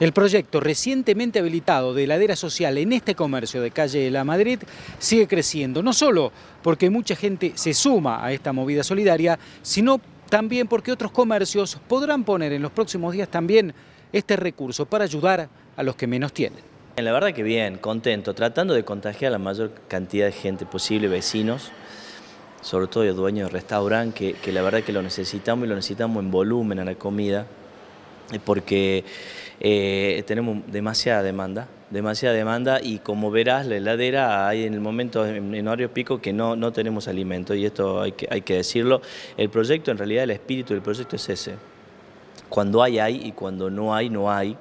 El proyecto recientemente habilitado de heladera social en este comercio de calle de La Madrid sigue creciendo, no solo porque mucha gente se suma a esta movida solidaria, sino también porque otros comercios podrán poner en los próximos días también este recurso para ayudar a los que menos tienen. La verdad que bien, contento, tratando de contagiar a la mayor cantidad de gente posible, vecinos, sobre todo dueños de restaurantes, que, que la verdad que lo necesitamos y lo necesitamos en volumen a la comida porque eh, tenemos demasiada demanda, demasiada demanda y como verás la heladera hay en el momento en horario pico que no, no tenemos alimento y esto hay que, hay que decirlo. El proyecto, en realidad el espíritu del proyecto es ese. Cuando hay, hay y cuando no hay, no hay.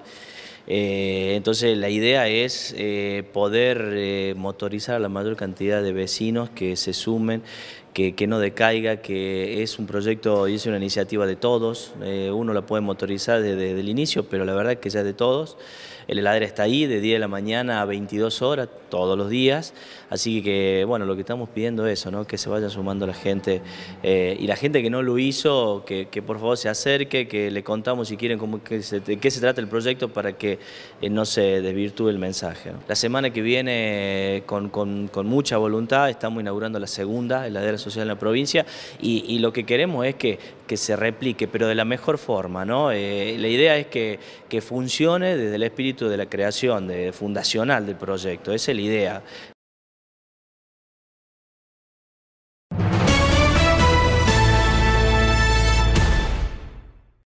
Eh, entonces la idea es eh, poder motorizar a la mayor cantidad de vecinos que se sumen, que, no decaiga, que es un proyecto y es una iniciativa de todos. Eh, uno la puede motorizar desde, el inicio, pero la verdad que ya es de todos. El heladero está ahí de 10 de la mañana a 22 horas todos los días. Así que, bueno, lo que estamos pidiendo es eso, que se vaya sumando la gente. Eh, y la gente que no lo hizo, que, por favor se acerque, que le contamos si quieren cómo, de qué se trata el proyecto para que eh, no se desvirtúe el mensaje. La semana que viene, con, con mucha voluntad, estamos inaugurando la segunda heladera social en la provincia y, lo que queremos es que, que, se replique, pero de la mejor forma. ¿no? Eh, la idea es que, que funcione desde el espíritu de la creación, de, fundacional del proyecto, esa es la idea.